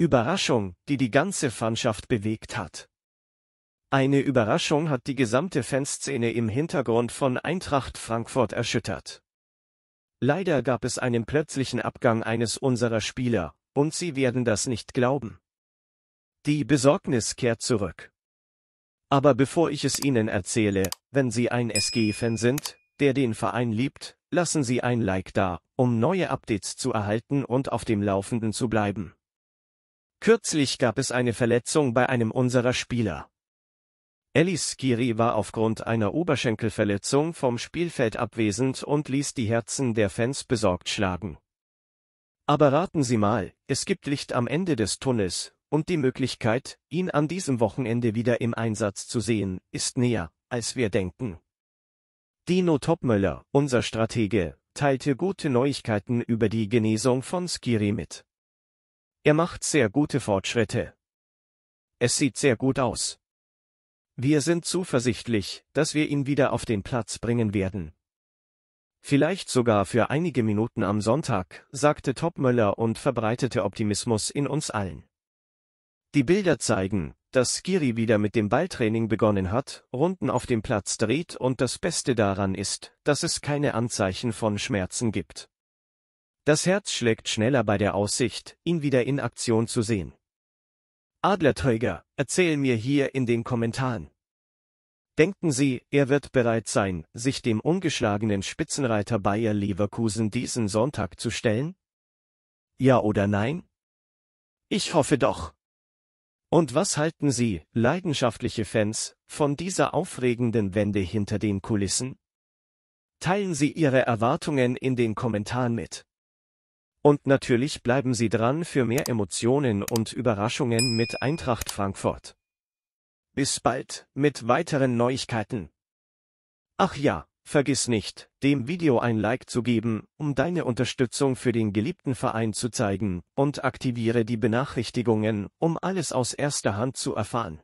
Überraschung, die die ganze Fanschaft bewegt hat. Eine Überraschung hat die gesamte Fanszene im Hintergrund von Eintracht Frankfurt erschüttert. Leider gab es einen plötzlichen Abgang eines unserer Spieler, und Sie werden das nicht glauben. Die Besorgnis kehrt zurück. Aber bevor ich es Ihnen erzähle, wenn Sie ein SG-Fan sind, der den Verein liebt, lassen Sie ein Like da, um neue Updates zu erhalten und auf dem Laufenden zu bleiben. Kürzlich gab es eine Verletzung bei einem unserer Spieler. Elis Skiri war aufgrund einer Oberschenkelverletzung vom Spielfeld abwesend und ließ die Herzen der Fans besorgt schlagen. Aber raten Sie mal, es gibt Licht am Ende des Tunnels, und die Möglichkeit, ihn an diesem Wochenende wieder im Einsatz zu sehen, ist näher, als wir denken. Dino Topmöller, unser Stratege, teilte gute Neuigkeiten über die Genesung von Skiri mit. Er macht sehr gute Fortschritte. Es sieht sehr gut aus. Wir sind zuversichtlich, dass wir ihn wieder auf den Platz bringen werden. Vielleicht sogar für einige Minuten am Sonntag, sagte Topmöller und verbreitete Optimismus in uns allen. Die Bilder zeigen, dass Skiri wieder mit dem Balltraining begonnen hat, Runden auf dem Platz dreht und das Beste daran ist, dass es keine Anzeichen von Schmerzen gibt. Das Herz schlägt schneller bei der Aussicht, ihn wieder in Aktion zu sehen. Adlerträger, erzähl mir hier in den Kommentaren. Denken Sie, er wird bereit sein, sich dem ungeschlagenen Spitzenreiter Bayer Leverkusen diesen Sonntag zu stellen? Ja oder nein? Ich hoffe doch. Und was halten Sie, leidenschaftliche Fans, von dieser aufregenden Wende hinter den Kulissen? Teilen Sie Ihre Erwartungen in den Kommentaren mit. Und natürlich bleiben Sie dran für mehr Emotionen und Überraschungen mit Eintracht Frankfurt. Bis bald mit weiteren Neuigkeiten. Ach ja, vergiss nicht, dem Video ein Like zu geben, um deine Unterstützung für den geliebten Verein zu zeigen, und aktiviere die Benachrichtigungen, um alles aus erster Hand zu erfahren.